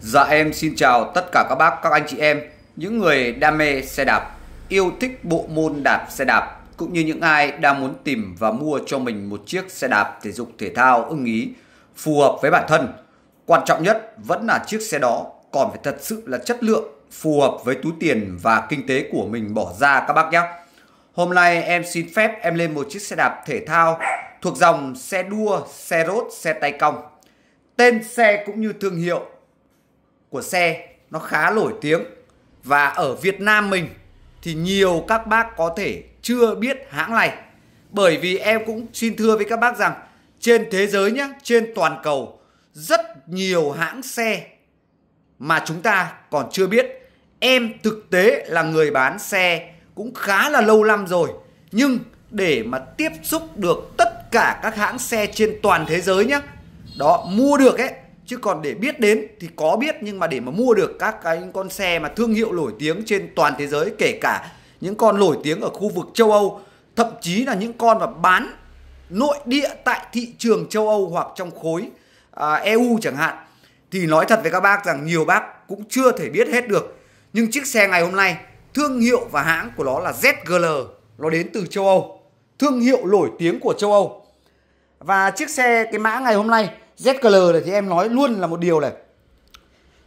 Dạ em xin chào tất cả các bác, các anh chị em, những người đam mê xe đạp, yêu thích bộ môn đạp xe đạp cũng như những ai đang muốn tìm và mua cho mình một chiếc xe đạp thể dục thể thao ưng ý, phù hợp với bản thân. Quan trọng nhất vẫn là chiếc xe đó còn phải thật sự là chất lượng, phù hợp với túi tiền và kinh tế của mình bỏ ra các bác nhé. Hôm nay em xin phép em lên một chiếc xe đạp thể thao thuộc dòng xe đua, xe rốt, xe tay cong. Tên xe cũng như thương hiệu của xe nó khá nổi tiếng và ở Việt Nam mình thì nhiều các bác có thể chưa biết hãng này bởi vì em cũng xin thưa với các bác rằng trên thế giới nhé, trên toàn cầu rất nhiều hãng xe mà chúng ta còn chưa biết. Em thực tế là người bán xe cũng khá là lâu năm rồi nhưng để mà tiếp xúc được tất cả các hãng xe trên toàn thế giới nhé đó mua được ấy chứ còn để biết đến thì có biết nhưng mà để mà mua được các cái con xe mà thương hiệu nổi tiếng trên toàn thế giới kể cả những con nổi tiếng ở khu vực châu Âu thậm chí là những con mà bán nội địa tại thị trường châu Âu hoặc trong khối à, EU chẳng hạn thì nói thật với các bác rằng nhiều bác cũng chưa thể biết hết được nhưng chiếc xe ngày hôm nay thương hiệu và hãng của nó là ZGL nó đến từ châu Âu thương hiệu nổi tiếng của châu Âu và chiếc xe cái mã ngày hôm nay ZGL này thì em nói luôn là một điều này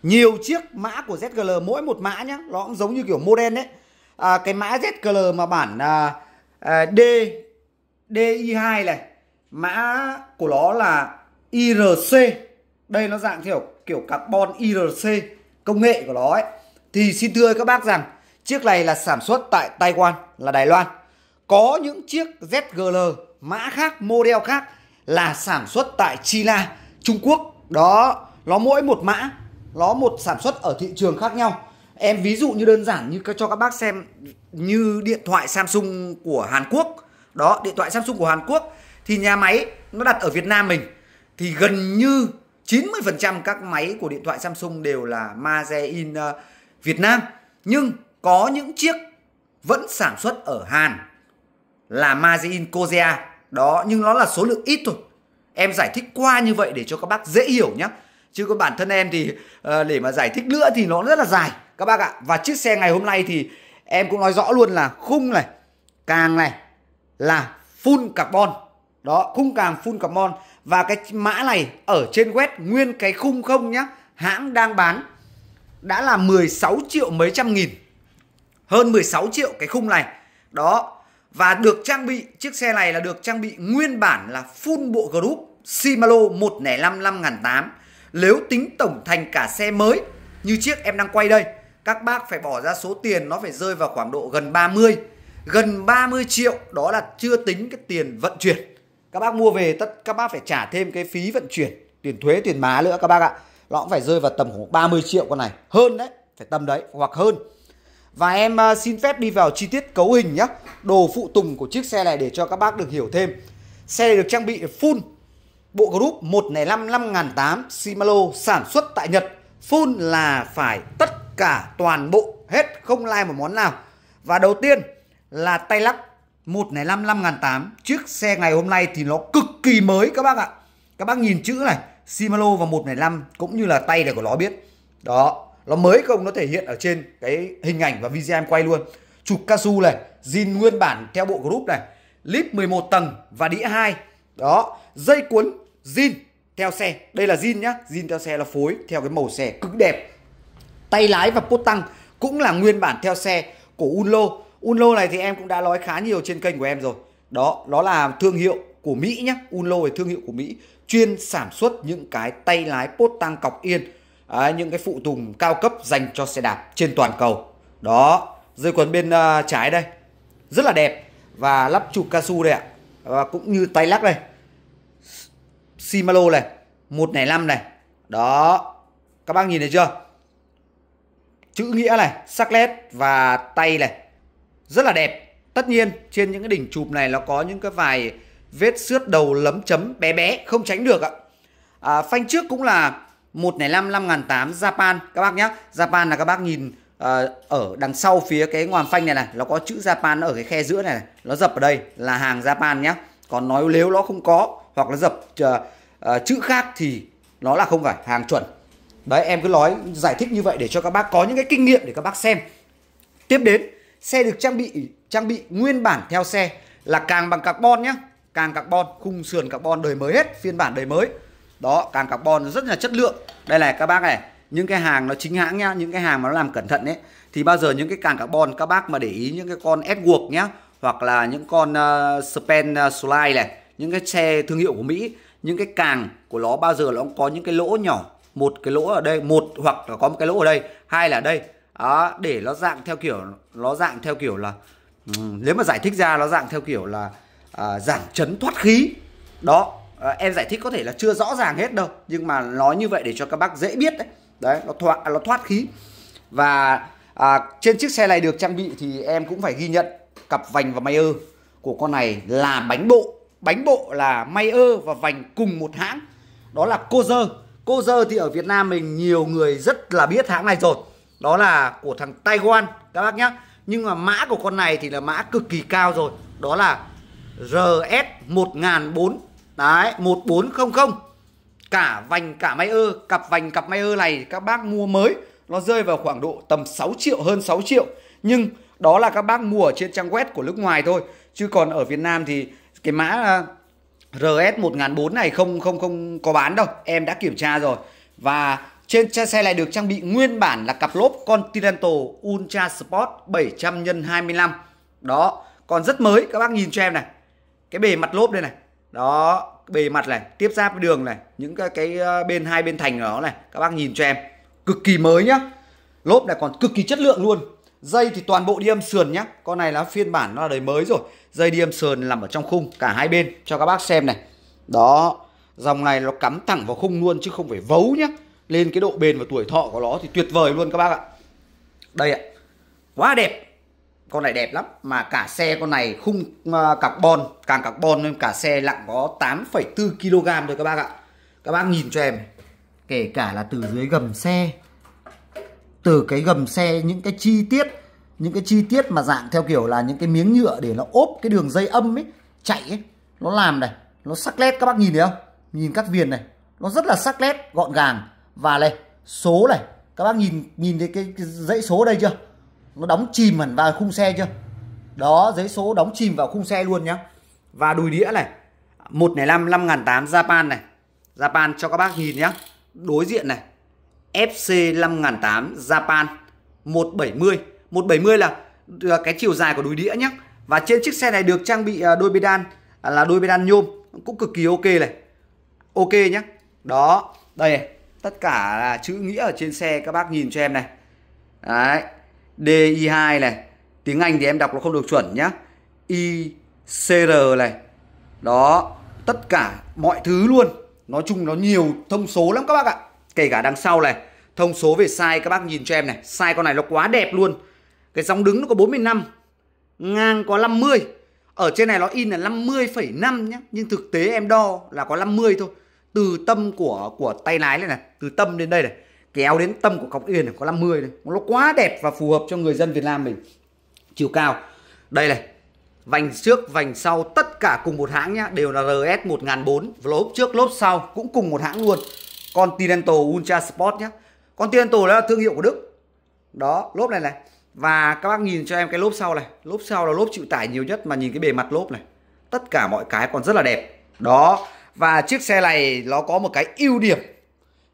nhiều chiếc mã của ZGL mỗi một mã nhá nó cũng giống như kiểu model đấy à, cái mã ZGL mà bản à, à, D DI2 này mã của nó là IRC đây nó dạng kiểu kiểu carbon IRC công nghệ của nó ấy thì xin thưa các bác rằng chiếc này là sản xuất tại Taiwan là Đài Loan có những chiếc ZGL mã khác model khác là sản xuất tại China Trung Quốc đó nó mỗi một mã nó một sản xuất ở thị trường khác nhau em ví dụ như đơn giản như cho các bác xem như điện thoại Samsung của Hàn Quốc đó điện thoại Samsung của Hàn Quốc thì nhà máy nó đặt ở Việt Nam mình thì gần như 90% các máy của điện thoại Samsung đều là made in ờ, Việt Nam nhưng có những chiếc vẫn sản xuất ở Hàn là made in Korea đó nhưng nó là số lượng ít thôi em giải thích qua như vậy để cho các bác dễ hiểu nhé chứ có bản thân em thì uh, để mà giải thích nữa thì nó rất là dài các bác ạ và chiếc xe ngày hôm nay thì em cũng nói rõ luôn là khung này càng này là full carbon đó khung càng full carbon và cái mã này ở trên web nguyên cái khung không nhá hãng đang bán đã là 16 triệu mấy trăm nghìn hơn 16 triệu cái khung này đó và được trang bị chiếc xe này là được trang bị nguyên bản là full bộ group Shimano 105 5008 nếu tính tổng thành cả xe mới như chiếc em đang quay đây các bác phải bỏ ra số tiền nó phải rơi vào khoảng độ gần 30 gần 30 triệu đó là chưa tính cái tiền vận chuyển các bác mua về tất các bác phải trả thêm cái phí vận chuyển tiền thuế tiền má nữa các bác ạ nó cũng phải rơi vào tầm khoảng 30 triệu con này hơn đấy phải tầm đấy hoặc hơn và em à, xin phép đi vào chi tiết cấu hình nhé đồ phụ tùng của chiếc xe này để cho các bác được hiểu thêm xe này được trang bị full Bộ group 105 5008 simalo sản xuất tại Nhật Full là phải tất cả toàn bộ hết không lai like một món nào Và đầu tiên là tay lắc 105 5008 Chiếc xe ngày hôm nay thì nó cực kỳ mới các bác ạ Các bác nhìn chữ này simalo và 105 cũng như là tay này của nó biết Đó nó mới không nó thể hiện ở trên cái hình ảnh và video em quay luôn Chụp su này Zin nguyên bản theo bộ group này Lip 11 tầng và đĩa 2 đó, dây cuốn zin theo xe. Đây là zin nhá, zin theo xe là phối theo cái màu xe cực đẹp. Tay lái và pốt tăng cũng là nguyên bản theo xe của Unlo. Unlo này thì em cũng đã nói khá nhiều trên kênh của em rồi. Đó, đó là thương hiệu của Mỹ nhá. Unlo là thương hiệu của Mỹ chuyên sản xuất những cái tay lái pốt tăng cọc yên, à, những cái phụ tùng cao cấp dành cho xe đạp trên toàn cầu. Đó, dây quấn bên uh, trái đây. Rất là đẹp và lắp chụp cao su đây ạ. Và cũng như tay lắc đây Shimano này 105 này đó các bác nhìn thấy chưa chữ nghĩa này sắc nét và tay này rất là đẹp tất nhiên trên những cái đỉnh chụp này nó có những cái vài vết xước đầu lấm chấm bé bé không tránh được ạ à, phanh trước cũng là 105 5008 Japan các bác nhé Japan là các bác nhìn à, ở đằng sau phía cái ngoàm phanh này này nó có chữ Japan ở cái khe giữa này, này. nó dập ở đây là hàng Japan nhé còn nói nếu nó không có hoặc là dập uh, uh, chữ khác thì nó là không phải hàng chuẩn đấy em cứ nói giải thích như vậy để cho các bác có những cái kinh nghiệm để các bác xem tiếp đến xe được trang bị trang bị nguyên bản theo xe là càng bằng carbon nhé càng carbon khung sườn carbon đời mới hết phiên bản đời mới đó càng carbon rất là chất lượng đây này các bác này những cái hàng nó chính hãng nhá những cái hàng mà nó làm cẩn thận ấy thì bao giờ những cái càng carbon các bác mà để ý những cái con ép guộc nhá hoặc là những con uh, ờ, span uh, ờ, slide này những cái xe thương hiệu của Mỹ những cái càng của nó bao giờ nó cũng có những cái lỗ nhỏ một cái lỗ ở đây một hoặc là có một cái lỗ ở đây hai là ở đây đó, để nó dạng theo kiểu nó dạng theo kiểu là ừ, nếu mà giải thích ra nó dạng theo kiểu là à, giảm chấn thoát khí đó à, em giải thích có thể là chưa rõ ràng hết đâu nhưng mà nói như vậy để cho các bác dễ biết đấy đấy nó thoát nó thoát khí và à, trên chiếc xe này được trang bị thì em cũng phải ghi nhận cặp vành và mayer của con này là bánh bộ bánh bộ là Mayer và vành cùng một hãng đó là cozer cozer thì ở Việt Nam mình nhiều người rất là biết hãng này rồi đó là của thằng Taiwan các bác nhé nhưng mà mã của con này thì là mã cực kỳ cao rồi đó là RS1004 đấy 1400 cả vành cả máy ơ cặp vành cặp máy ơ này các bác mua mới nó rơi vào khoảng độ tầm 6 triệu hơn 6 triệu nhưng đó là các bác mua ở trên trang web của nước ngoài thôi chứ còn ở Việt Nam thì cái mã ờ, RS 1004 này không không không có bán đâu em đã kiểm tra rồi và trên xe này được trang bị nguyên bản là cặp lốp Continental Ultra Sport 700 x 25 đó còn rất mới các bác nhìn cho em này cái bề mặt lốp đây này đó bề mặt này tiếp giáp với đường này những cái cái ờ, bên hai bên thành của nó này các bác nhìn cho em cực kỳ mới nhá lốp này còn cực kỳ chất lượng luôn Dây thì toàn bộ đi âm sườn nhé Con này là phiên bản nó là đời mới rồi Dây đi âm sườn nằm ở trong khung cả hai bên cho các bác xem này Đó Dòng này nó cắm thẳng vào khung luôn chứ không phải vấu nhá, Lên cái độ bền và tuổi thọ của nó thì tuyệt vời luôn các bác ạ Đây ạ Quá đẹp Con này đẹp lắm Mà cả xe con này khung à, carbon Càng carbon nên cả xe nặng có 8,4kg thôi các bác ạ Các bác nhìn cho em Kể cả là từ dưới gầm xe từ cái gầm xe những cái chi tiết những cái chi tiết mà dạng theo kiểu là những cái miếng nhựa để nó ốp cái đường dây âm ấy chạy ấy nó làm này nó sắc nét các bác nhìn thấy không nhìn các viền này nó rất là sắc nét gọn gàng và này số này các bác nhìn nhìn thấy cái, cái dãy số đây chưa nó đóng chìm hẳn vào khung xe chưa đó dãy số đóng chìm vào khung xe luôn nhá và đùi đĩa này 105 5 tám Japan này Japan cho các bác nhìn nhá đối diện này FC 5008 Japan 170 170 là cái chiều dài của đùi đĩa nhé và trên chiếc xe này được trang bị à, đôi pedal à, là đôi pedal nhôm cũng cực kỳ ok này ok nhé đó đây tất cả là chữ nghĩa ở trên xe các bác nhìn cho em này đấy DI2 này tiếng Anh thì em đọc nó không được chuẩn nhá ICR này đó tất cả mọi thứ luôn nói chung nó nhiều thông số lắm các bác ạ Kể cả đằng sau này Thông số về size các bác nhìn cho em này Size con này nó quá đẹp luôn Cái sóng đứng nó có 45 Ngang có 50 Ở trên này nó in là 50,5 nhá Nhưng thực tế em đo là có 50 thôi Từ tâm của của tay lái này này Từ tâm đến đây này Kéo đến tâm của cọc yên này có 50 này Nó quá đẹp và phù hợp cho người dân Việt Nam mình Chiều cao Đây này Vành trước, vành sau tất cả cùng một hãng nhá Đều là RS 1004 Lốp trước, lốp sau cũng cùng một hãng luôn Continental Ultra Sport nhé Continental là thương hiệu của Đức đó lốp này này và các bác nhìn cho em cái lốp sau này lốp sau là lốp chịu tải nhiều nhất mà nhìn cái bề mặt lốp này tất cả mọi cái còn rất là đẹp đó và chiếc xe này nó có một cái ưu điểm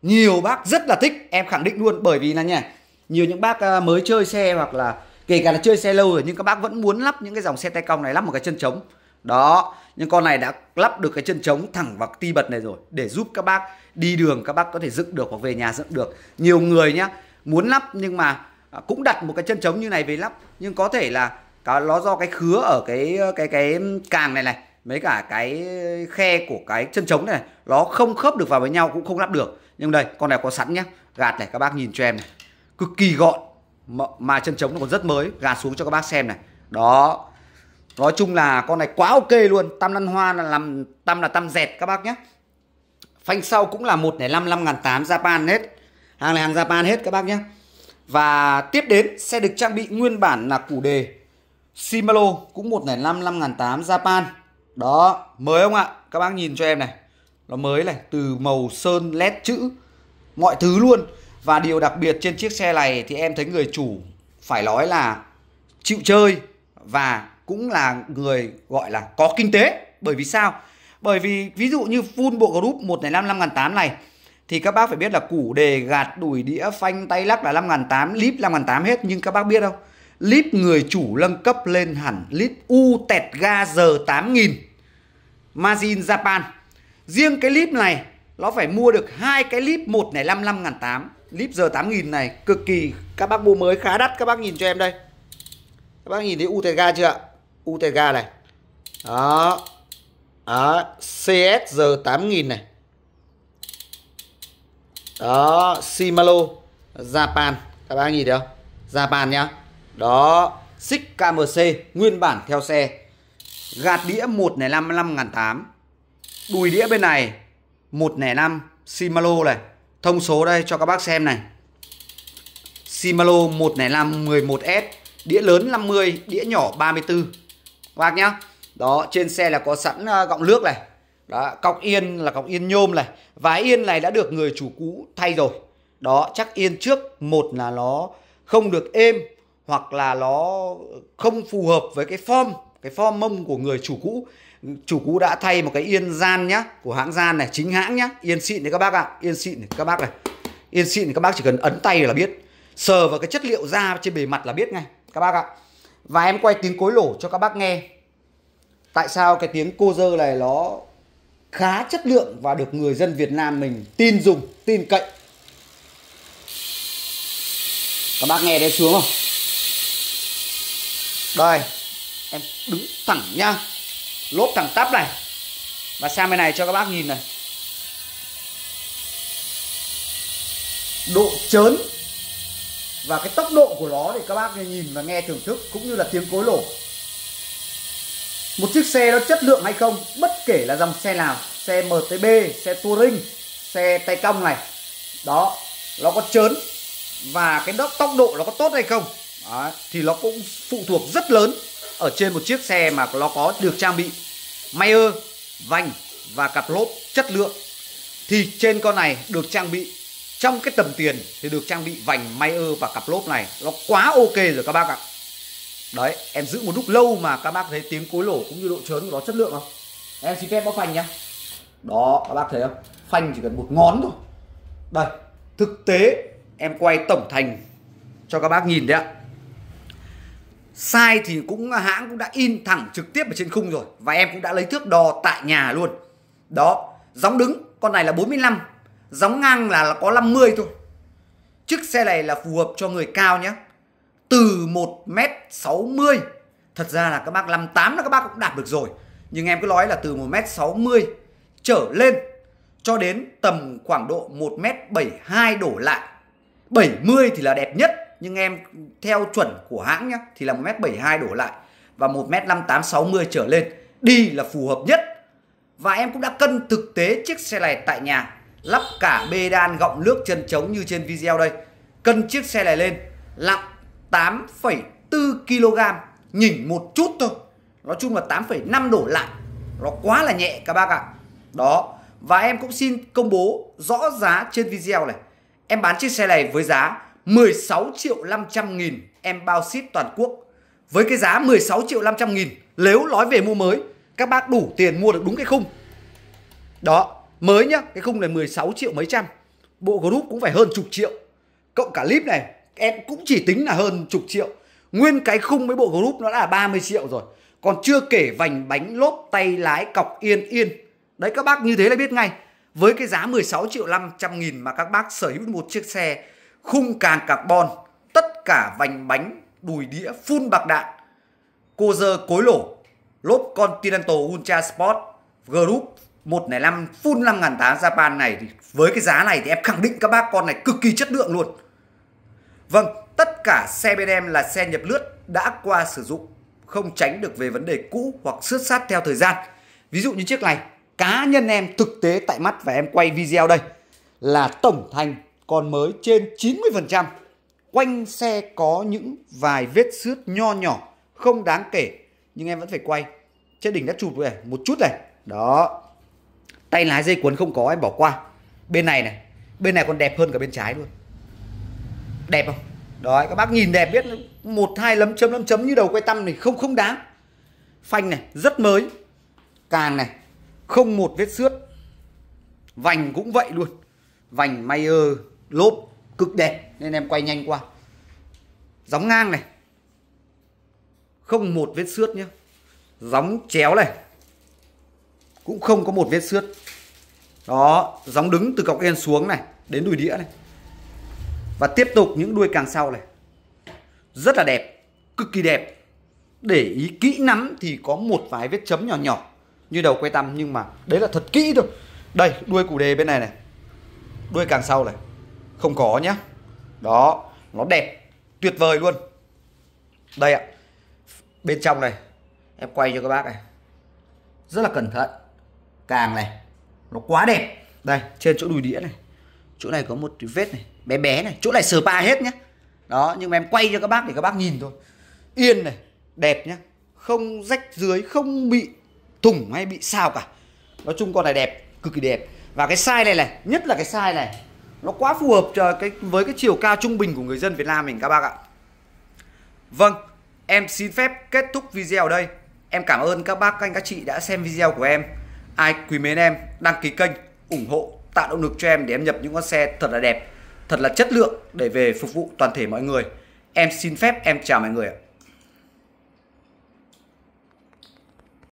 nhiều bác rất là thích em khẳng định luôn bởi vì là nha nhiều những bác à, mới chơi xe hoặc là kể cả là chơi xe lâu rồi nhưng các bác vẫn muốn lắp những cái dòng xe tay cong này lắp một cái chân trống đó nhưng con này đã lắp được cái chân trống thẳng vào ti bật này rồi để giúp các bác đi đường các bác có thể dựng được hoặc về nhà dựng được nhiều người nhá muốn lắp nhưng mà à, cũng đặt một cái chân trống như này về lắp nhưng có thể là cái nó do cái khứa ở cái cái cái càng này này mấy cả cái khe của cái chân trống này, nó không khớp được vào với nhau cũng không lắp được nhưng đây con này có sẵn nhá gạt này các bác nhìn cho em này cực kỳ gọn mà, mà chân trống nó còn rất mới gạt xuống cho các bác xem này đó nói chung là con này quá ok luôn tam lăn hoa là làm tam là tam dẹt các bác nhé phanh sau cũng là một để năm năm ngàn tám Japan hết hàng này hàng Japan hết các bác nhé và tiếp đến xe được trang bị nguyên bản là củ đề Shimano cũng một nẻ 5 5008 Japan. Đó, mới không ạ? Các bác nhìn cho em này. Nó mới này, từ màu sơn led chữ, mọi thứ luôn. Và điều đặc biệt trên chiếc xe này thì em thấy người chủ phải nói là chịu chơi và cũng là người gọi là có kinh tế bởi vì sao bởi vì ví dụ như full bộ group một này năm năm ngàn tám này thì các bác phải biết là củ đề gạt đuổi đĩa phanh tay lắc là năm ngàn tám lít năm ngàn tám hết nhưng các bác biết không lít người chủ nâng cấp lên hẳn lít u tẹt ga giờ tám nghìn margin japan riêng cái clip này nó phải mua được hai cái clip một này năm năm ngàn tám clip giờ tám nghìn này cực kỳ các bác mua mới khá đắt các bác nhìn cho em đây các bác nhìn thấy u tẹt ga chưa ạ UTG này đó đó CSR 8000 này đó Shimano Japan các bác nhìn thấy không Japan nhá đó xích KMC nguyên bản theo xe gạt đĩa 1 này 55 ngàn 8 đùi đĩa bên này 1 này 5 Simalo này thông số đây cho các bác xem này Simalo Shimano 105 11S đĩa lớn 50 đĩa nhỏ 34 bác nhá đó trên xe là có sẵn ờ, gọng nước này đó cọc yên là cọc yên nhôm này và yên này đã được người chủ cũ thay rồi đó chắc yên trước một là nó không được êm hoặc là nó không phù hợp với cái form cái form mông của người chủ cũ chủ cũ đã thay một cái yên gian nhá của hãng gian này chính hãng nhá yên xịn đấy các bác ạ à. yên xịn này các bác này yên xịn thì các bác chỉ cần ấn tay là biết sờ vào cái chất liệu da trên bề mặt là biết ngay các bác ạ à và em quay tiếng cối lổ cho các bác nghe tại sao cái tiếng cô dơ này nó khá chất lượng và được người dân Việt Nam mình tin dùng tin cậy các bác nghe đấy xuống không đây em đứng thẳng nhá lốp thẳng tắp này và sang bên này cho các bác nhìn này độ chớn và cái tốc độ của nó thì các bác nhìn và nghe thưởng thức cũng như là tiếng cối lổ một chiếc xe nó chất lượng hay không bất kể là dòng xe nào xe MTB xe touring xe tay cong này đó nó có chớn và cái tốc độ nó có tốt hay không đó, thì nó cũng phụ thuộc rất lớn ở trên một chiếc xe mà nó có được trang bị mayer vành và cặp lốp chất lượng thì trên con này được trang bị trong cái tầm tiền thì được trang bị vành Mayer và cặp lốp này nó quá ok rồi các bác ạ đấy em giữ một lúc lâu mà các bác thấy tiếng cối lổ cũng như độ trớn của nó chất lượng không em xin phép bóc phanh nhá đó các bác thấy không phanh chỉ cần một ngón thôi đây thực tế em quay tổng thành cho các bác nhìn đấy ạ sai thì cũng hãng cũng đã in thẳng trực tiếp ở trên khung rồi và em cũng đã lấy thước đo tại nhà luôn đó gióng đứng con này là 45 Gióng ngang là, là có 50 thôi Chiếc xe này là phù hợp cho người cao nhé Từ 1m60 Thật ra là các bác 58 là các bác cũng đạt được rồi Nhưng em cứ nói là từ 1m60 trở lên Cho đến tầm khoảng độ 1m72 đổ lại 70 thì là đẹp nhất Nhưng em theo chuẩn của hãng nhé Thì là 1m72 đổ lại Và 1m58 60 trở lên Đi là phù hợp nhất Và em cũng đã cân thực tế chiếc xe này tại nhà lắp cả bê đan gọng nước chân trống như trên video đây cân chiếc xe này lên nặng 8,4 kg nhỉnh một chút thôi nói chung là 8,5 đổ lại nó quá là nhẹ các bác ạ đó và em cũng xin công bố rõ giá trên video này em bán chiếc xe này với giá 16 triệu 500 nghìn em bao ship toàn quốc với cái giá 16 triệu 500 nghìn nếu nói về mua mới các bác đủ tiền mua được đúng cái khung đó mới nhá cái khung này 16 triệu mấy trăm bộ group cũng phải hơn chục triệu cộng cả clip này em cũng chỉ tính là hơn chục triệu nguyên cái khung với bộ group nó đã là 30 triệu rồi còn chưa kể vành bánh lốp tay lái cọc yên yên đấy các bác như thế là biết ngay với cái giá 16 triệu 500 nghìn mà các bác sở hữu một chiếc xe khung càng carbon tất cả vành bánh đùi đĩa phun bạc đạn cô dơ cối lổ lốp Continental Ultra Sport Group 105 full 5008 Japan này thì với cái giá này thì em khẳng định các bác con này cực kỳ chất lượng luôn. Vâng, tất cả xe bên em là xe nhập lướt đã qua sử dụng, không tránh được về vấn đề cũ hoặc xước sát theo thời gian. Ví dụ như chiếc này, cá nhân em thực tế tại mắt và em quay video đây là tổng thành còn mới trên 90%. Quanh xe có những vài vết xước nho nhỏ, không đáng kể nhưng em vẫn phải quay. Trên đỉnh đã chụp này, một chút này. Đó, tay lái dây cuốn không có em bỏ qua bên này này bên này còn đẹp hơn cả bên trái luôn đẹp không đấy các bác nhìn đẹp biết một hai lấm chấm lấm chấm như đầu quay tăm này không không đáng phanh này rất mới càng này không một vết xước vành cũng vậy luôn vành Mayer lốp cực đẹp nên em quay nhanh qua gióng ngang này không một vết xước nhá gióng chéo này cũng không có một vết xước đó gióng đứng từ cọc yên xuống này đến đùi đĩa này và tiếp tục những đuôi càng sau này rất là đẹp cực kỳ đẹp để ý kỹ lắm thì có một vài vết chấm nhỏ nhỏ như đầu quay tăm nhưng mà đấy là thật kỹ thôi đây đuôi củ đề bên này này đuôi càng sau này không có nhá đó nó đẹp tuyệt vời luôn đây ạ bên trong này em quay cho các bác này rất là cẩn thận càng này nó quá đẹp đây trên chỗ đùi đĩa này chỗ này có một cái vết này bé bé này chỗ này spa hết nhá đó nhưng mà em quay cho các bác để các bác nhìn thôi yên này đẹp nhá không rách dưới không bị thủng hay bị sao cả nói chung con này đẹp cực kỳ đẹp và cái size này này nhất là cái size này nó quá phù hợp cho cái với cái chiều cao trung bình của người dân Việt Nam mình các bác ạ vâng em xin phép kết thúc video ở đây em cảm ơn các bác các anh các chị đã xem video của em ai quý mến em đăng ký kênh ủng hộ tạo động lực cho em để em nhập những con xe thật là đẹp thật là chất lượng để về phục vụ toàn thể mọi người em xin phép em chào mọi người ạ